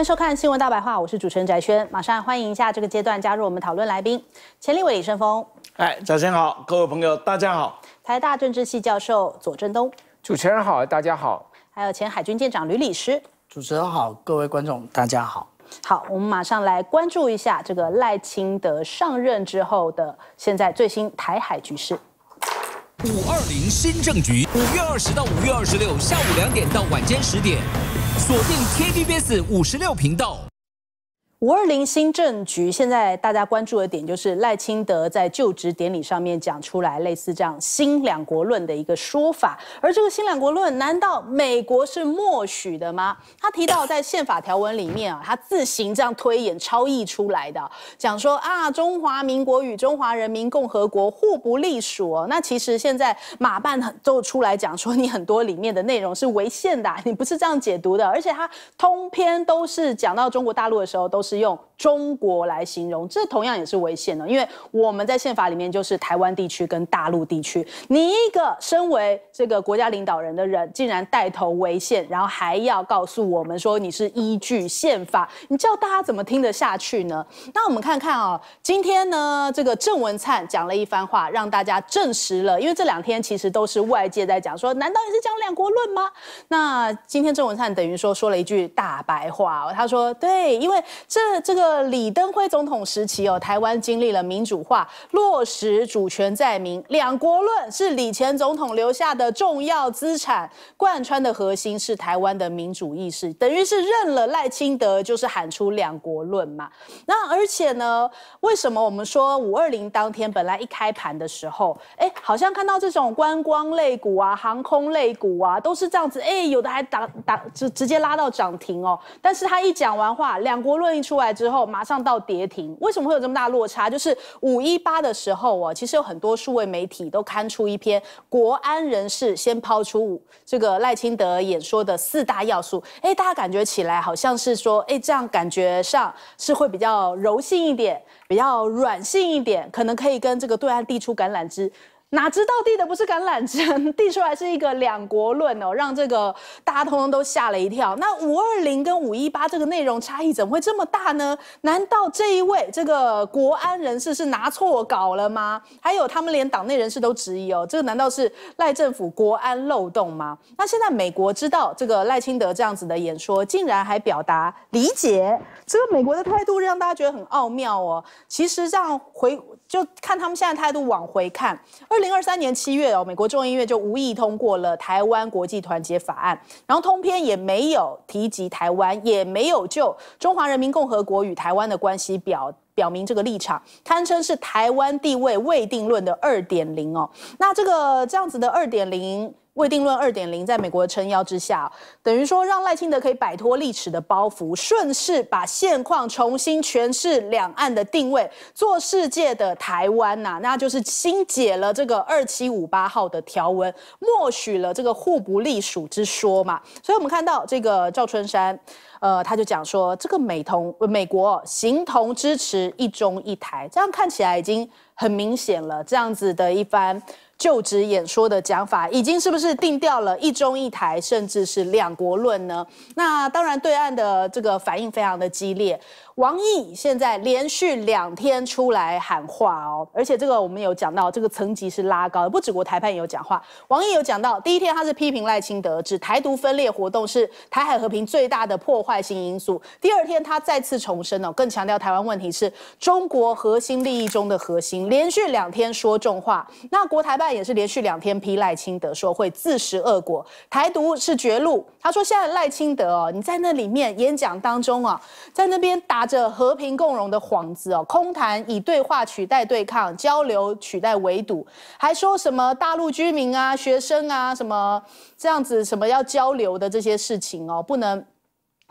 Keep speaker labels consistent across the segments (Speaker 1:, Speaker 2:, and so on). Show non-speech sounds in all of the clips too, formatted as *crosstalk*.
Speaker 1: 欢迎收看新闻大白话，我是主持人翟轩。马上欢迎一下这个阶段加入我们讨论来宾：前立委李胜峰。
Speaker 2: 哎，早晨好，各位朋友，大家好。
Speaker 1: 台大政治系教授左正东。主
Speaker 3: 持人好，大家好。
Speaker 1: 还有前海军舰长吕礼师。
Speaker 3: 主持人好，各位观众，大家好。
Speaker 1: 好，我们马上来关注一下这个赖清德上任之后的现在最新台海局势。
Speaker 4: 五二零新政局，五月二十到五月二十六，下午两点到晚间十点。锁定 KBS 五十六频道。
Speaker 1: 五二零新政局，现在大家关注的点就是赖清德在就职典礼上面讲出来类似这样“新两国论”的一个说法。而这个“新两国论”，难道美国是默许的吗？他提到在宪法条文里面啊，他自行这样推演、超译出来的，讲说啊，中华民国与中华人民共和国互不隶属。那其实现在马办都出来讲说，你很多里面的内容是违宪的，你不是这样解读的。而且他通篇都是讲到中国大陆的时候都是。使用。中国来形容，这同样也是违宪的，因为我们在宪法里面就是台湾地区跟大陆地区。你一个身为这个国家领导人的人，竟然带头违宪，然后还要告诉我们说你是依据宪法，你叫大家怎么听得下去呢？那我们看看啊，今天呢，这个郑文灿讲了一番话，让大家证实了，因为这两天其实都是外界在讲说，难道你是讲两国论吗？那今天郑文灿等于说说了一句大白话，他说：“对，因为这这个。”李登辉总统时期，哦，台湾经历了民主化，落实主权在民，两国论是李前总统留下的重要资产，贯穿的核心是台湾的民主意识，等于是认了赖清德，就是喊出两国论嘛。那而且呢，为什么我们说五二零当天本来一开盘的时候，哎，好像看到这种观光类股啊、航空类股啊，都是这样子，哎，有的还打打直直接拉到涨停哦。但是他一讲完话，两国论一出来之后，马上到跌停，为什么会有这么大落差？就是五一八的时候啊，其实有很多数位媒体都刊出一篇国安人士先抛出这个赖清德演说的四大要素，哎，大家感觉起来好像是说，哎，这样感觉上是会比较柔性一点，比较软性一点，可能可以跟这个对岸递出橄榄枝。哪知道递的不是橄榄枝，递 *laughs* 出来是一个两国论哦，让这个大家通通都吓了一跳。那五二零跟五一八这个内容差异怎么会这么大呢？难道这一位这个国安人士是拿错稿了吗？还有他们连党内人士都质疑哦，这个难道是赖政府国安漏洞吗？那现在美国知道这个赖清德这样子的演说，竟然还表达理解，这个美国的态度让大家觉得很奥妙哦。其实这样回。就看他们现在态度往回看，二零二三年七月哦，美国众议院就无意通过了《台湾国际团结法案》，然后通篇也没有提及台湾，也没有就中华人民共和国与台湾的关系表表明这个立场，堪称是台湾地位未定论的二点零哦。那这个这样子的二点零。未定论二点零，在美国的撑腰之下，等于说让赖清德可以摆脱历史的包袱，顺势把现况重新诠释两岸的定位，做世界的台湾呐，那就是新解了这个二七五八号的条文，默许了这个互不隶属之说嘛。所以我们看到这个赵春山，呃，他就讲说，这个美同美国形同支持一中一台，这样看起来已经很明显了，这样子的一番。就职演说的讲法，已经是不是定调了“一中一台”，甚至是“两国论”呢？那当然，对岸的这个反应非常的激烈。王毅现在连续两天出来喊话哦，而且这个我们有讲到，这个层级是拉高不止国台办有讲话，王毅有讲到，第一天他是批评赖清德，指台独分裂活动是台海和平最大的破坏性因素。第二天他再次重申哦，更强调台湾问题是中国核心利益中的核心，连续两天说重话。那国台办也是连续两天批赖清德，说会自食恶果，台独是绝路。他说现在赖清德哦，你在那里面演讲当中啊，在那边打。这和平共荣的幌子哦，空谈以对话取代对抗，交流取代围堵，还说什么大陆居民啊、学生啊，什么这样子，什么要交流的这些事情哦，不能。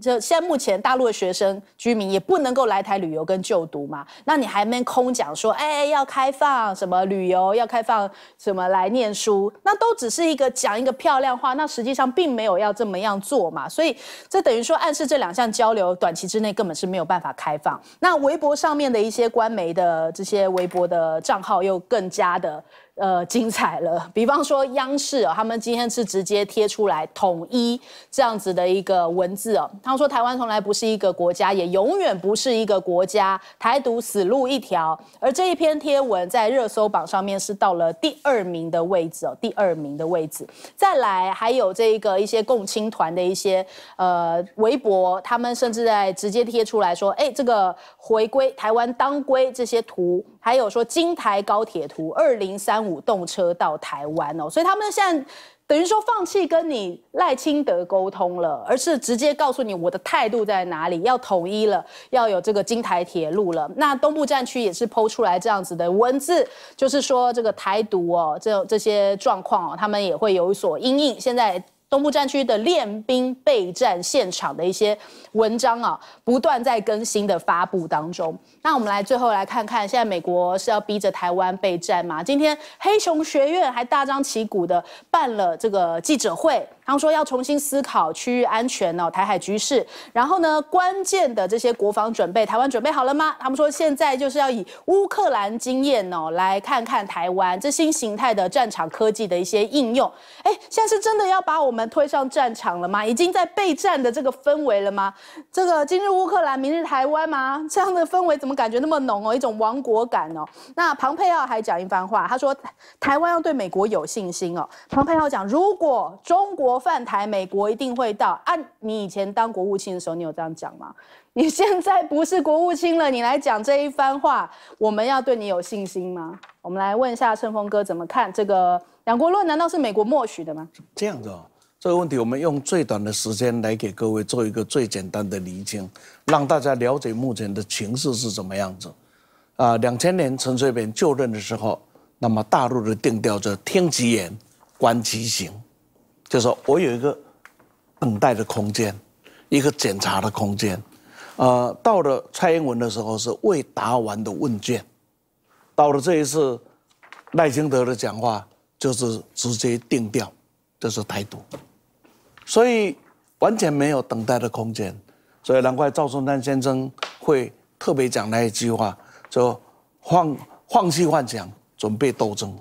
Speaker 1: 就现在，目前大陆的学生居民也不能够来台旅游跟就读嘛。那你还没空讲说，哎，要开放什么旅游，要开放什么来念书，那都只是一个讲一个漂亮话，那实际上并没有要这么样做嘛。所以这等于说暗示这两项交流短期之内根本是没有办法开放。那微博上面的一些官媒的这些微博的账号又更加的。呃，精彩了。比方说，央视哦，他们今天是直接贴出来统一这样子的一个文字哦，他们说台湾从来不是一个国家，也永远不是一个国家，台独死路一条。而这一篇贴文在热搜榜上面是到了第二名的位置哦，第二名的位置。再来还有这个一些共青团的一些呃微博，他们甚至在直接贴出来说，哎，这个回归台湾当归这些图。还有说金台高铁图二零三五动车到台湾哦，所以他们现在等于说放弃跟你赖清德沟通了，而是直接告诉你我的态度在哪里，要统一了，要有这个金台铁路了。那东部战区也是抛出来这样子的文字，就是说这个台独哦，这这些状况哦，他们也会有所阴影。现在。东部战区的练兵备战现场的一些文章啊，不断在更新的发布当中。那我们来最后来看看，现在美国是要逼着台湾备战吗？今天黑熊学院还大张旗鼓的办了这个记者会。他们说要重新思考区域安全哦，台海局势。然后呢，关键的这些国防准备，台湾准备好了吗？他们说现在就是要以乌克兰经验哦，来看看台湾这新形态的战场科技的一些应用。哎，现在是真的要把我们推上战场了吗？已经在备战的这个氛围了吗？这个今日乌克兰，明日台湾吗？这样的氛围怎么感觉那么浓哦，一种亡国感哦。那庞佩奥还讲一番话，他说台湾要对美国有信心哦。庞佩奥讲，如果中国。国范台，美国一定会到啊！你以前当国务卿的时候，你有这样讲吗？*laughs* 你现在不是国务卿了，你来讲这一番话，我们要对你有信心吗？我们来问一下乘风哥怎么看这个“两国论”？难道是美国默许的吗？
Speaker 2: 这样子，这个问题我们用最短的时间来给各位做一个最简单的厘清，让大家了解目前的情势是怎么样子。啊，两千年陈水扁就任的时候，那么大陆的定调是“听其言，观其行”。就是我有一个等待的空间，一个检查的空间，呃，到了蔡英文的时候是未答完的问卷，到了这一次赖清德的讲话就是直接定调，就是台独，所以完全没有等待的空间，所以难怪赵忠丹先生会特别讲那一句话，就放放弃幻想，准备斗争，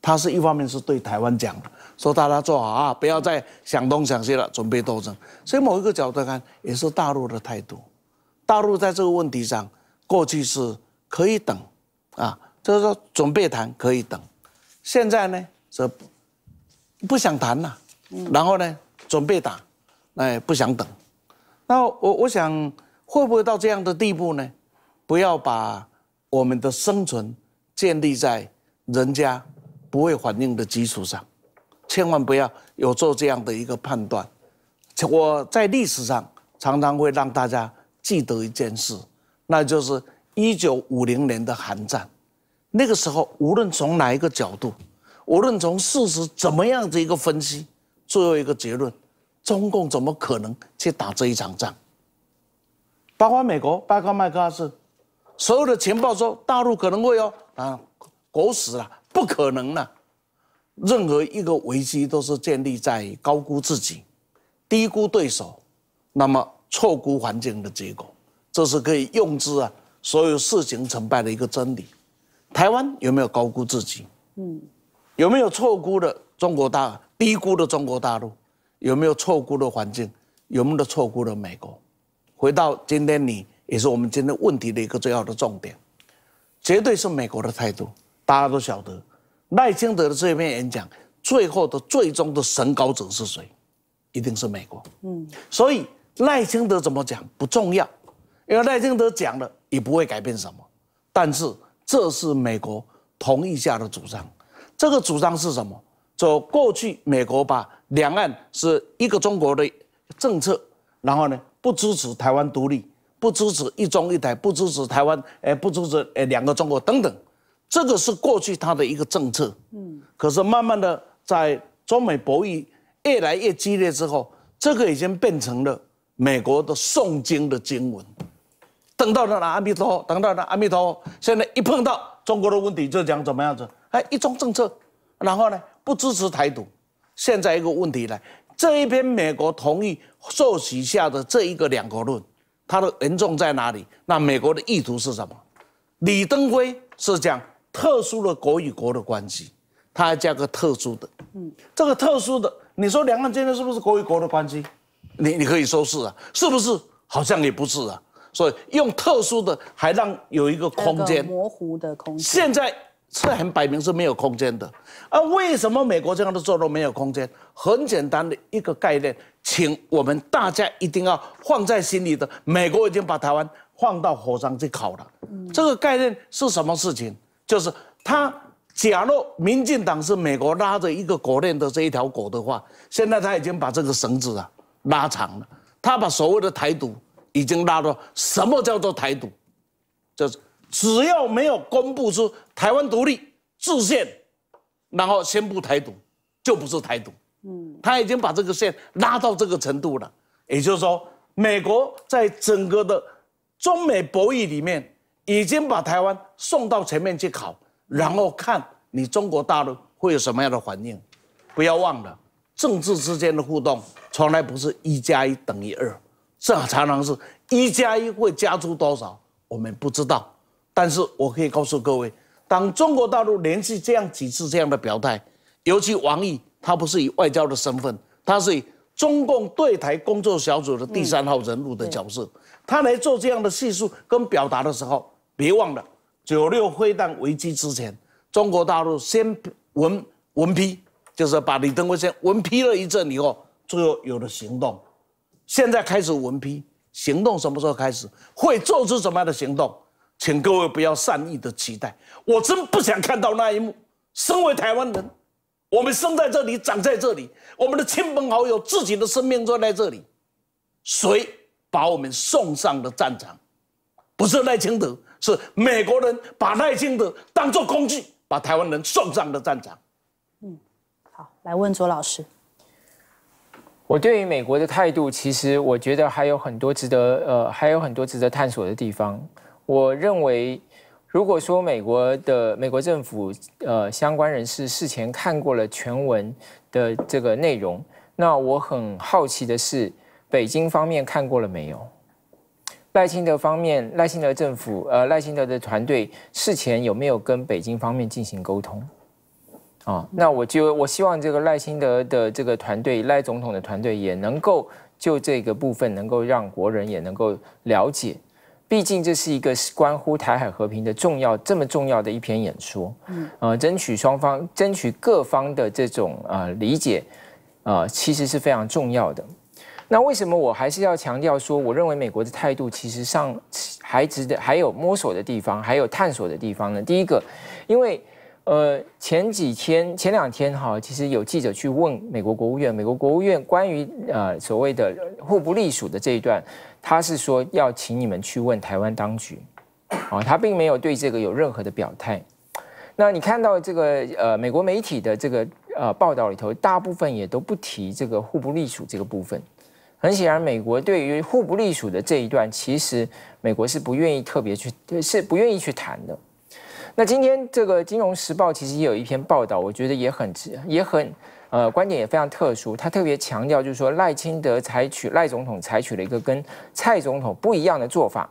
Speaker 2: 他是一方面是对台湾讲。说大家做好啊，不要再想东想西了，准备斗争。所以某一个角度看，也是大陆的态度。大陆在这个问题上，过去是可以等，啊，就是说准备谈可以等。现在呢，是不想谈了，然后呢，准备打，哎，不想等。那我我想，会不会到这样的地步呢？不要把我们的生存建立在人家不会反应的基础上。千万不要有做这样的一个判断。我在历史上常常会让大家记得一件事，那就是一九五零年的韩战。那个时候，无论从哪一个角度，无论从事实怎么样子一个分析，最后一个结论，中共怎么可能去打这一场战？包括美国，包括麦克阿瑟，所有的情报说大陆可能会有啊，狗屎了，不可能了。任何一个危机都是建立在高估自己、低估对手、那么错估环境的结果。这是可以用之啊所有事情成败的一个真理。台湾有没有高估自己？嗯，有没有错估的中国大、低估的中国大陆？有没有错估的环境？有没有错估的美国？回到今天，你也是我们今天问题的一个最好的重点，绝对是美国的态度，大家都晓得。赖清德的这篇演讲，最后的最终的审稿者是谁？一定是美国。嗯，所以赖清德怎么讲不重要，因为赖清德讲了也不会改变什么。但是这是美国同意下的主张，这个主张是什么？就过去美国把两岸是一个中国的政策，然后呢不支持台湾独立，不支持一中一台，不支持台湾，哎，不支持哎两个中国等等。这个是过去他的一个政策，嗯，可是慢慢的，在中美博弈越来越激烈之后，这个已经变成了美国的诵经的经文。等到那阿弥陀，等到那阿弥陀，现在一碰到中国的问题就讲怎么样子，哎，一中政策，然后呢不支持台独。现在一个问题来，这一篇美国同意受许下的这一个两国论，它的严重在哪里？那美国的意图是什么？李登辉是讲。特殊的国与国的关系，它还加个特殊的，嗯，这个特殊的，你说两岸之间是不是国与国的关系？你你可以说是啊，是不是？好像也不是啊，所以用特殊的还让有一个空间模
Speaker 1: 糊的空
Speaker 2: 间。现在是很摆明是没有空间的，而为什么美国这样的做都没有空间？很简单的一个概念，请我们大家一定要放在心里的，美国已经把台湾放到火上去烤了，这个概念是什么事情？就是他，假若民进党是美国拉着一个狗链的这一条狗的话，现在他已经把这个绳子啊拉长了，他把所谓的台独已经拉到什么叫做台独？就是只要没有公布出台湾独立制宪，然后宣布台独，就不是台独。嗯，他已经把这个线拉到这个程度了。也就是说，美国在整个的中美博弈里面。已经把台湾送到前面去考，然后看你中国大陆会有什么样的反应。不要忘了，政治之间的互动从来不是一加一等于二，这常常是一加一会加出多少，我们不知道。但是我可以告诉各位，当中国大陆连续这样几次这样的表态，尤其王毅，他不是以外交的身份，他是以中共对台工作小组的第三号人物的角色，他来做这样的叙述跟表达的时候。别忘了，九六会战危机之前，中国大陆先文文批，就是把李登辉先文批了一阵以后，最后有了行动。现在开始文批，行动什么时候开始？会做出什么样的行动？请各位不要善意的期待，我真不想看到那一幕。身为台湾人，我们生在这里，长在这里，我们的亲朋好友、自己的生命都在这里，谁把我们送上了战场？不是赖清德。是美国人把赖清德当作工具，把台湾人送上了战场。嗯，
Speaker 1: 好，来问左老师。
Speaker 4: 我对于美国的态度，其实我觉得还有很多值得呃，还有很多值得探索的地方。我认为，如果说美国的美国政府呃相关人士事前看过了全文的这个内容，那我很好奇的是，北京方面看过了没有？赖清德方面，赖清德政府，呃，赖清德的团队事前有没有跟北京方面进行沟通？啊，那我就我希望这个赖清德的这个团队，赖总统的团队也能够就这个部分能够让国人也能够了解，毕竟这是一个关乎台海和平的重要这么重要的一篇演说，嗯，呃，争取双方、争取各方的这种呃理解，呃，其实是非常重要的。那为什么我还是要强调说，我认为美国的态度其实上还值得还有摸索的地方，还有探索的地方呢？第一个，因为呃前几天前两天哈，其实有记者去问美国国务院，美国国务院关于呃所谓的互不隶属的这一段，他是说要请你们去问台湾当局，啊，他并没有对这个有任何的表态。那你看到这个呃美国媒体的这个呃报道里头，大部分也都不提这个互不隶属这个部分。很显然，美国对于互不隶属的这一段，其实美国是不愿意特别去，是不愿意去谈的。那今天这个《金融时报》其实也有一篇报道，我觉得也很值，也很呃，观点也非常特殊。他特别强调，就是说赖清德采取赖总统采取了一个跟蔡总统不一样的做法。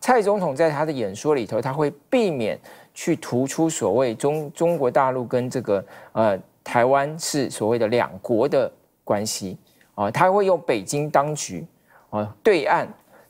Speaker 4: 蔡总统在他的演说里头，他会避免去突出所谓中中国大陆跟这个呃台湾是所谓的两国的关系。啊，他会用北京当局啊对岸，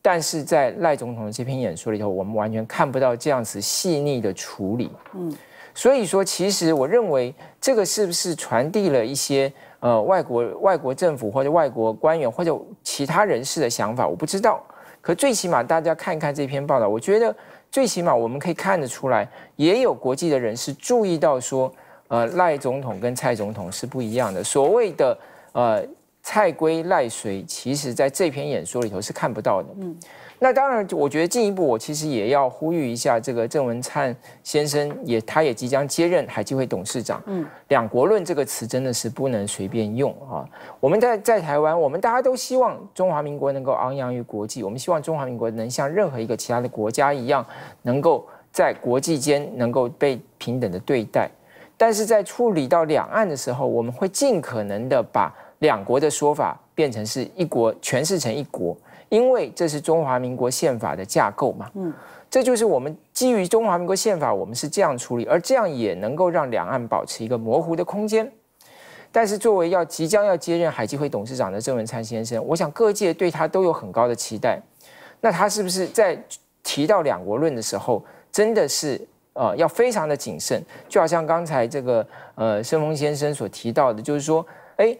Speaker 4: 但是在赖总统的这篇演说里头，我们完全看不到这样子细腻的处理，嗯，所以说，其实我认为这个是不是传递了一些呃外国外国政府或者外国官员或者其他人士的想法，我不知道。可最起码大家看一看这篇报道，我觉得最起码我们可以看得出来，也有国际的人士注意到说，呃，赖总统跟蔡总统是不一样的。所谓的呃。蔡圭赖水，其实在这篇演说里头是看不到的。嗯，那当然，我觉得进一步，我其实也要呼吁一下，这个郑文灿先生也，他也即将接任海基会董事长。嗯，两国论这个词真的是不能随便用啊！我们在在台湾，我们大家都希望中华民国能够昂扬于国际，我们希望中华民国能像任何一个其他的国家一样，能够在国际间能够被平等的对待。但是在处理到两岸的时候，我们会尽可能的把。两国的说法变成是一国诠释成一国，因为这是中华民国宪法的架构嘛。嗯，这就是我们基于中华民国宪法，我们是这样处理，而这样也能够让两岸保持一个模糊的空间。但是，作为要即将要接任海基会董事长的郑文灿先生，我想各界对他都有很高的期待。那他是不是在提到两国论的时候，真的是呃要非常的谨慎？就好像刚才这个呃申峰先生所提到的，就是说，哎。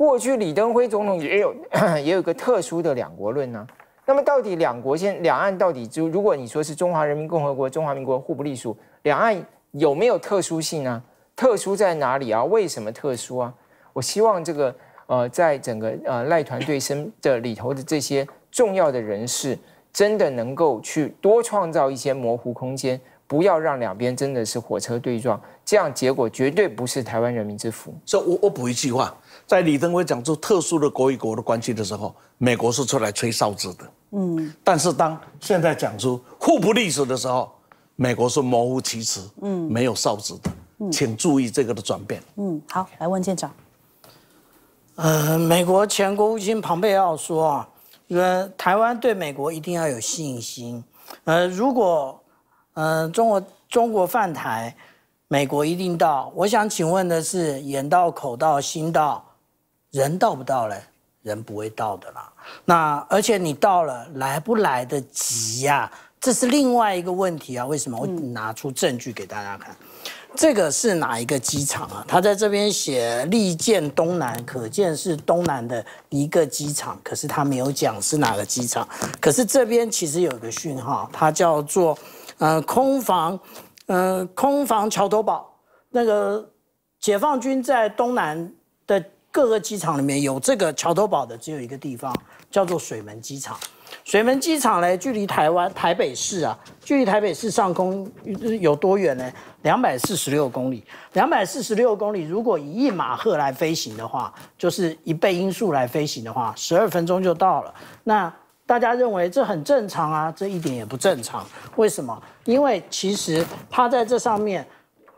Speaker 4: 过去李登辉总统也有 *coughs* 也有个特殊的两国论呢。那么到底两国现两岸到底就如果你说是中华人民共和国、中华民国互不隶属，两岸有没有特殊性啊？特殊在哪里啊？为什么特殊啊？我希望这个呃，在整个呃赖团队身的里头的这些重要的人士，真的能够去多创造一些模糊空间。不要
Speaker 2: 让两边真的是火车对撞，这样结果绝对不是台湾人民之福。以我我补一句话，在李登辉讲出特殊的国与国的关系的时候，美国是出来吹哨子的，嗯。但是当现在讲出互不隶属的时候，美国是模糊其词，嗯，没有哨子的。嗯，请注意这个的转变。
Speaker 1: 嗯，好，来问舰长。
Speaker 3: 呃，美国前国务卿蓬佩奥说啊，呃，台湾对美国一定要有信心。呃，如果。嗯，中国中国饭台，美国一定到。我想请问的是，眼到口到心到，人到不到嘞？人不会到的啦。那而且你到了，来不来得及呀？这是另外一个问题啊。为什么会拿出证据给大家看？这个是哪一个机场啊？他在这边写“利剑东南”，可见是东南的一个机场。可是他没有讲是哪个机场。可是这边其实有一个讯号，它叫做。呃，空防，呃，空防桥头堡，那个解放军在东南的各个机场里面有这个桥头堡的，只有一个地方，叫做水门机场。水门机场呢，距离台湾台北市啊，距离台北市上空有多远呢？两百四十六公里。两百四十六公里，如果以一马赫来飞行的话，就是一倍音速来飞行的话，十二分钟就到了。那大家认为这很正常啊，这一点也不正常。为什么？因为其实他在这上面，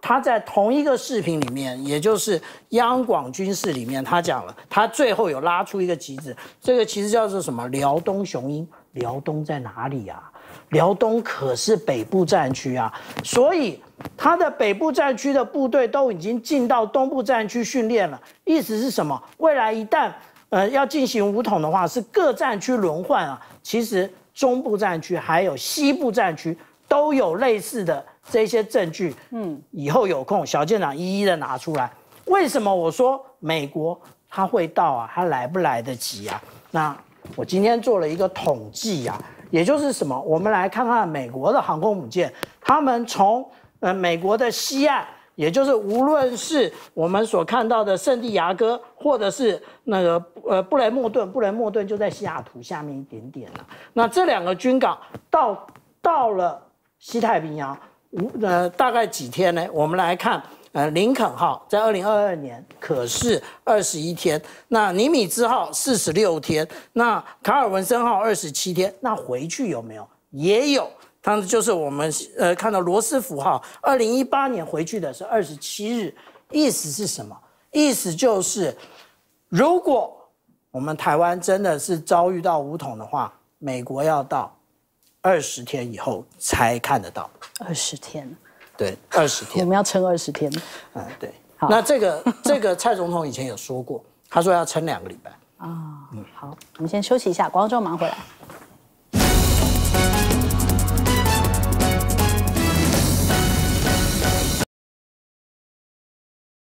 Speaker 3: 他在同一个视频里面，也就是央广军事里面，他讲了，他最后有拉出一个旗子，这个其实叫做什么？辽东雄鹰。辽东在哪里啊？辽东可是北部战区啊，所以他的北部战区的部队都已经进到东部战区训练了。意思是什么？未来一旦呃，要进行五统的话，是各战区轮换啊。其实中部战区还有西部战区都有类似的这些证据。嗯，以后有空，小舰长一一的拿出来。为什么我说美国他会到啊？他来不来得及啊？那我今天做了一个统计呀，也就是什么，我们来看看美国的航空母舰，他们从呃美国的西岸。也就是无论是我们所看到的圣地牙哥，或者是那个呃布雷莫顿，布雷莫顿就在西雅图下面一点点了。那这两个军港到到了西太平洋，无呃大概几天呢？我们来看，呃林肯号在二零二二年可是二十一天，那尼米兹号四十六天，那卡尔文森号二十七天，那回去有没有？也有。他就是我们呃看到罗斯福号，二零一八年回去的是二十七日，意思是什么？意思就是，如果我们台湾真的是遭遇到武统的话，美国要到二十天以后才看得到。
Speaker 1: 二十天？对，二十天。我们要撑二十天。哎，对。那这
Speaker 3: 个 *laughs* 这个蔡总统以前有说过，他说要撑两个礼拜。啊，
Speaker 1: 好，我们先休息一下，广州忙回来。